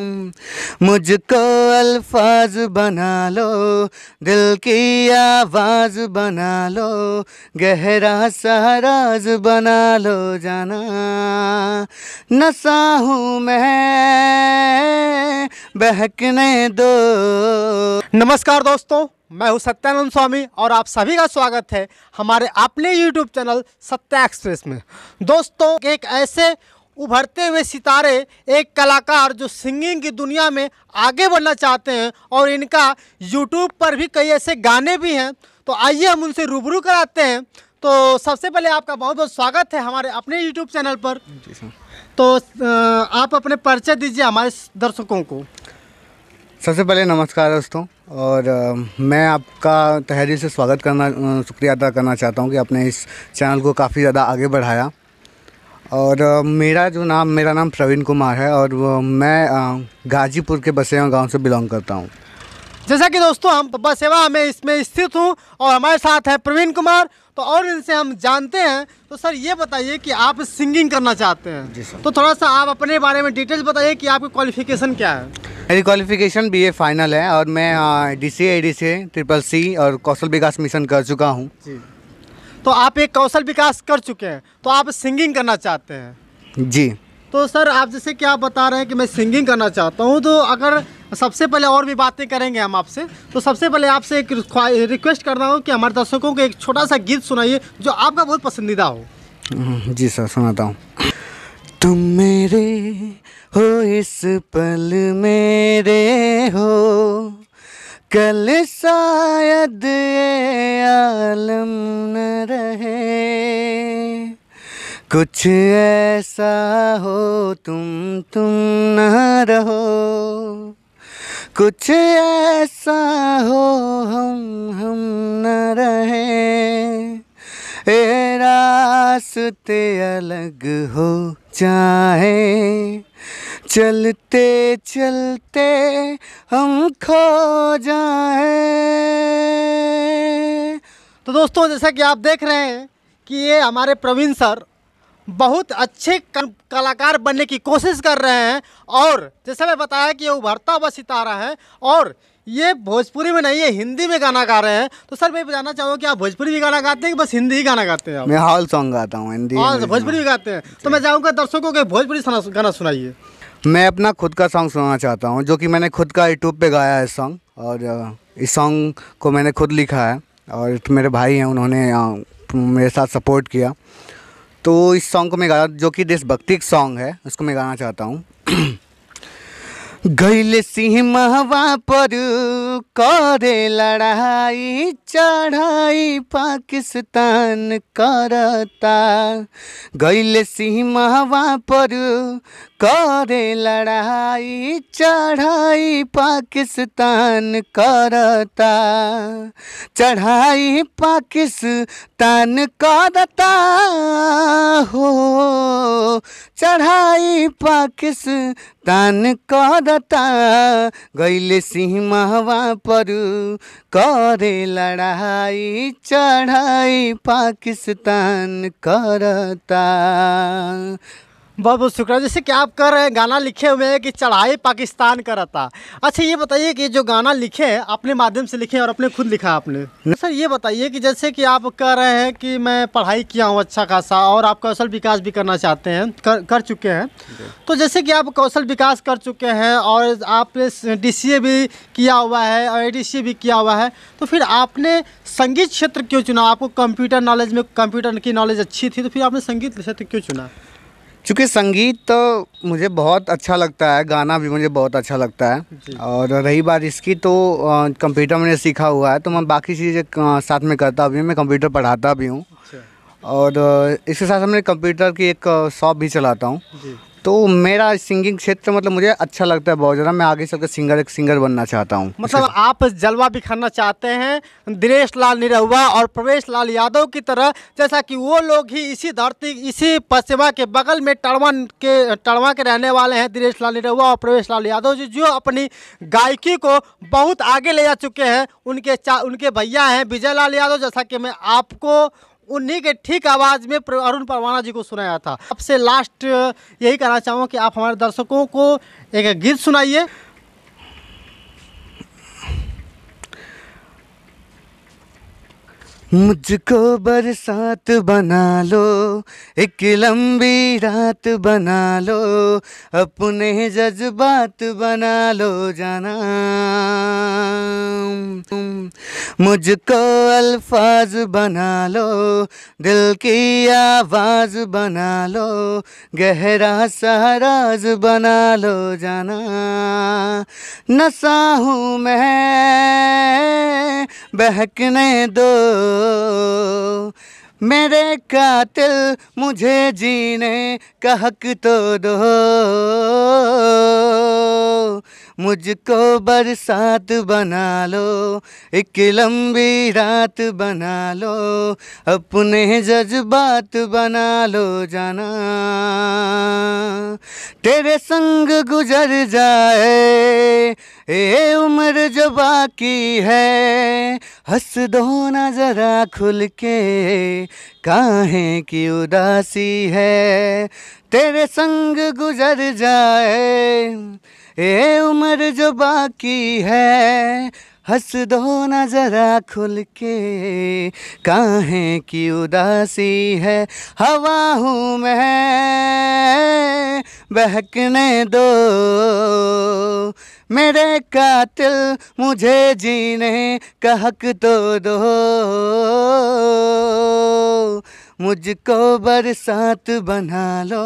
मुझको अल्फाज बना लो दिल की आवाज़ बना लो गहरा सहराज बना लो जाना नसा हूँ मैं बहकने दो नमस्कार दोस्तों मैं हूँ सत्यानंद स्वामी और आप सभी का स्वागत है हमारे अपने यूट्यूब चैनल सत्या एक्सप्रेस में दोस्तों एक ऐसे उभरते हुए सितारे एक कलाकार जो सिंगिंग की दुनिया में आगे बढ़ना चाहते हैं और इनका यूट्यूब पर भी कई ऐसे गाने भी हैं तो आइए हम उनसे रूबरू कराते हैं तो सबसे पहले आपका बहुत बहुत स्वागत है हमारे अपने यूट्यूब चैनल पर तो आप अपने परिचय दीजिए हमारे दर्शकों को सबसे पहले नमस्कार दोस्तों और आ, मैं आपका तहरीर से स्वागत करना शुक्रिया अदा करना चाहता हूँ कि आपने इस चैनल को काफ़ी ज़्यादा आगे बढ़ाया और मेरा जो नाम मेरा नाम प्रवीण कुमार है और मैं गाजीपुर के बसेवा गांव से बिलोंग करता हूँ जैसा कि दोस्तों हम तो बसेवा में इसमें स्थित हूँ और हमारे साथ है प्रवीण कुमार तो और इनसे हम जानते हैं तो सर ये बताइए कि आप सिंगिंग करना चाहते हैं जी सर तो थोड़ा सा आप अपने बारे में डिटेल्स बताइए कि आपकी क्वालिफिकेशन क्या है मेरी क्वालिफिकेशन बी फाइनल है और मैं D C D triple C और कौशल विकास मिशन कर चुका हूँ तो आप एक कौशल विकास कर चुके हैं तो आप सिंगिंग करना चाहते हैं जी तो सर आप जैसे क्या आप बता रहे हैं कि मैं सिंगिंग करना चाहता हूँ तो अगर सबसे पहले और भी बातें करेंगे हम आपसे तो सबसे पहले आपसे एक रिक्वेस्ट करना हो कि हमारे दर्शकों को एक छोटा सा गीत सुनाइए जो आपका बहुत पसंदीदा हो हम्म, जी सर सुनाता हूँ तुम मेरे हो इस पल मेरे हो कल शायद आलम न रहे कुछ ऐसा हो तुम तुम न रहो कुछ ऐसा हो हम हम न रहे ए रास्ते अलग हो जाए चलते चलते हम खो जाए तो दोस्तों जैसा कि आप देख रहे हैं कि ये हमारे प्रवीण सर बहुत अच्छे कलाकार बनने की कोशिश कर रहे हैं और जैसे मैं बताया कि ये उभरता हुआ सितारा है और ये भोजपुरी में नहीं है हिंदी में गाना गा रहे हैं तो सर मैं बताना चाहूँगा कि आप भोजपुरी भी गाना गाते हैं कि बस हिंदी ही गाना गाते हैं मैं हॉल सॉन्ग गाता हूँ हिंदी भोजपुरी भी गाते हैं तो मैं चाहूँगा दर्शकों के भोजपुरी गाना सुनाइए मैं अपना खुद का सॉन्ग सुनाना चाहता हूँ जो कि मैंने खुद का यूट्यूब पर गाया है सॉन्ग और इस सॉन्ग को मैंने खुद लिखा है और मेरे भाई हैं उन्होंने मेरे साथ सपोर्ट किया तो इस सॉन्ग को मैं गाया जो कि देशभक्ति सॉन्ग है उसको मैं गाना चाहता हूँ गैल सिंह महवा पर करे लड़ाई चढ़ाई पाकिस्तान करता गैल सिंह महवा पर करे लड़ाई चढ़ाई पाकिस्तान करता चढ़ाई पाकिस्तान करता हो चढ़ाई पाकिस्तान तान करता गैले सिंह सिंहवा पर करे लड़ाई चढ़ाई पाकिस्तान करता बहुत बहुत शुक्रिया जैसे कि आप कर रहे हैं गाना लिखे हुए हैं कि चढ़ाई पाकिस्तान का रहता अच्छा ये बताइए कि जो गाना लिखे हैं अपने माध्यम से लिखे और अपने खुद लिखा आपने सर ये बताइए कि जैसे कि आप कह रहे हैं कि मैं पढ़ाई किया हूँ अच्छा खासा और आप कौशल विकास भी करना चाहते हैं कर कर चुके हैं तो जैसे कि आप कौशल विकास कर चुके हैं और आपने डी भी किया हुआ है और ए भी किया हुआ है तो फिर आपने संगीत क्षेत्र क्यों चुना आपको कंप्यूटर नॉलेज में कंप्यूटर की नॉलेज अच्छी थी तो फिर आपने संगीत क्षेत्र क्यों चुना चूँकि संगीत तो मुझे बहुत अच्छा लगता है गाना भी मुझे बहुत अच्छा लगता है और रही बात इसकी तो कंप्यूटर मैंने सीखा हुआ है तो मैं बाकी चीज़ें साथ में करता भी हूँ मैं कंप्यूटर पढ़ाता भी हूँ अच्छा। और इसके साथ मैं कंप्यूटर की एक शॉप भी चलाता हूँ तो मेरा सिंगिंग क्षेत्र मतलब मुझे अच्छा लगता है बहुत ज़्यादा मैं आगे चलकर सिंगर एक सिंगर बनना चाहता हूँ मतलब आप जलवा बिखरना चाहते हैं दिनेश लाल निरहुआ और प्रवेश लाल यादव की तरह जैसा कि वो लोग ही इसी धरती इसी पश्चिमा के बगल में टड़वा के टड़वा के रहने वाले हैं दिनेश लाल निरहुआ और प्रवेश लाल यादव जी जो अपनी गायकी को बहुत आगे ले जा चुके हैं उनके चा उनके भैया हैं विजय लाल यादव जैसा कि मैं आपको उन्हीं के ठीक आवाज़ में अरुण परवाना जी को सुनाया था से लास्ट यही कहना चाहूंगा कि आप हमारे दर्शकों को एक गीत सुनाइए मुझको बरसात बना लो एक लंबी रात बना लो अपने जज्बात बना लो जाना तुम मुझको अल्फाज बना लो दिल की आवाज़ बना लो गहरा सा राज बना लो जाना नशा हूँ मैं बहकने दो मेरे कातिल मुझे जीने का हक तो दो मुझको बरसात बना लो एक लंबी रात बना लो अपने जज्बात बना लो जाना तेरे संग गुजर जाए ए उम्र जो बाकी है हंस दो ना जरा खुल के काहे की उदासी है तेरे संग गुजर जाए ए उम्र जो बाकी है हंस दो नजरा खुल के काहे की उदासी है हवा हूँ मैं बहकने दो मेरे कातिल मुझे जीने का हक तो दो मुझको बरसात बना लो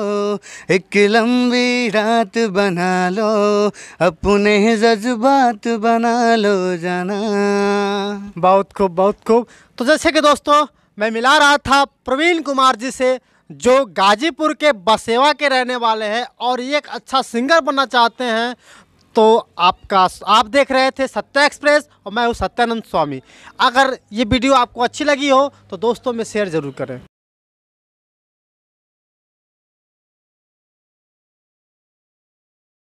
एक लंबी रात बना लो अपने जज्बात बना लो जाना बहुत खूब बहुत खूब तो जैसे कि दोस्तों मैं मिला रहा था प्रवीण कुमार जी से जो गाजीपुर के बसेवा के रहने वाले हैं और ये एक अच्छा सिंगर बनना चाहते हैं तो आपका आप देख रहे थे सत्या एक्सप्रेस और मैं हूँ सत्यानंद स्वामी अगर ये वीडियो आपको अच्छी लगी हो तो दोस्तों में शेयर ज़रूर करें